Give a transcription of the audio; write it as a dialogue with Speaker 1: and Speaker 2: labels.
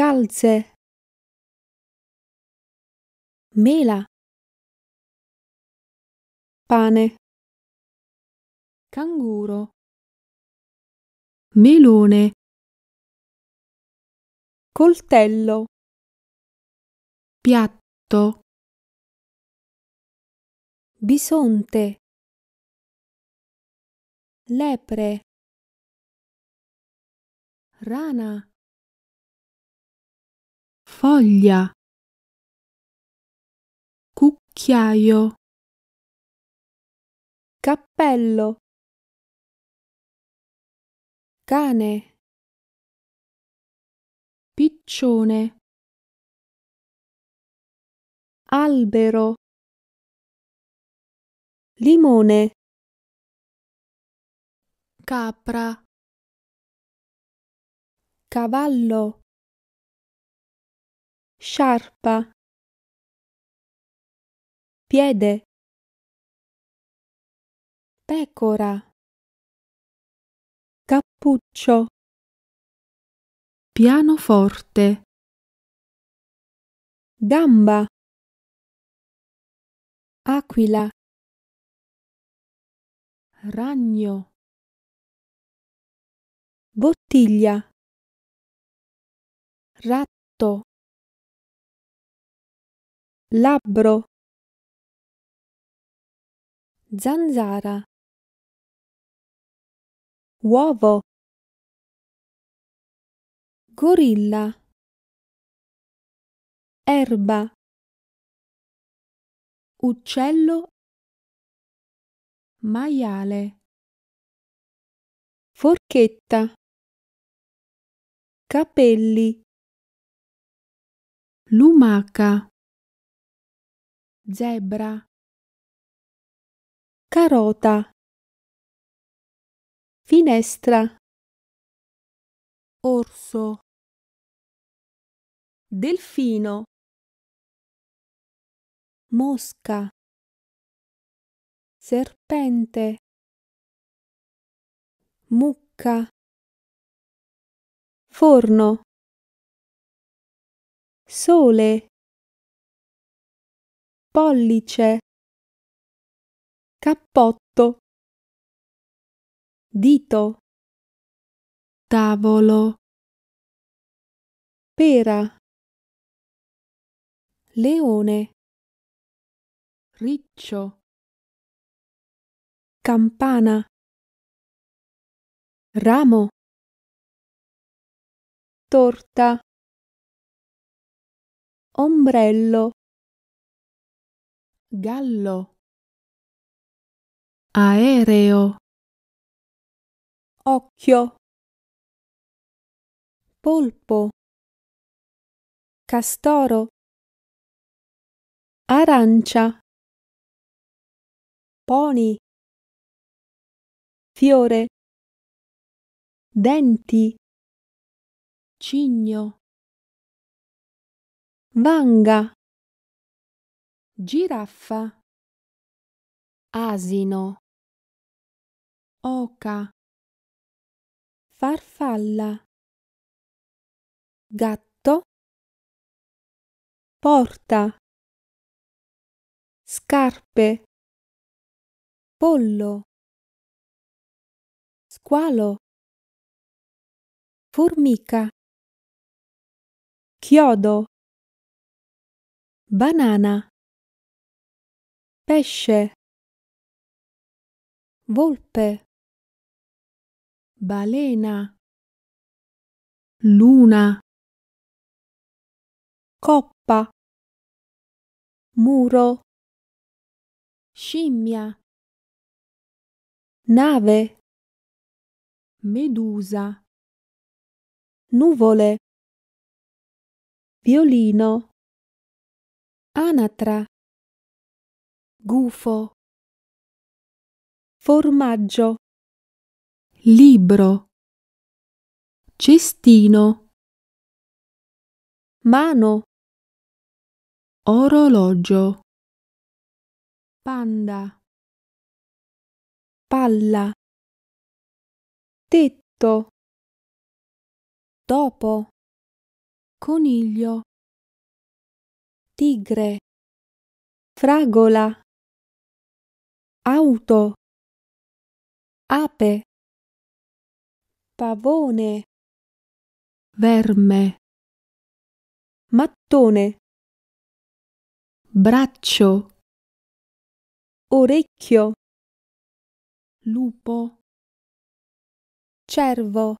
Speaker 1: calze mela pane canguro melone coltello piatto bisonte lepre rana foglia cucchiaio cappello cane piccione albero limone capra cavallo sciarpa piede pecora cappuccio pianoforte gamba aquila ragno bottiglia ratto labbro zanzara uovo gorilla erba uccello maiale forchetta capelli lumaca zebra carota finestra orso delfino mosca serpente mucca forno sole pollice cappotto dito tavolo pera leone riccio campana ramo torta ombrello gallo aereo occhio polpo castoro arancia pony fiore denti cigno vanga giraffa asino oca farfalla gatto porta scarpe pollo squalo formica chiodo banana pesce volpe balena luna coppa muro scimmia nave medusa nuvole violino anatra gufo formaggio libro cestino mano orologio panda palla tetto topo coniglio tigre fragola auto ape pavone verme mattone braccio orecchio lupo cervo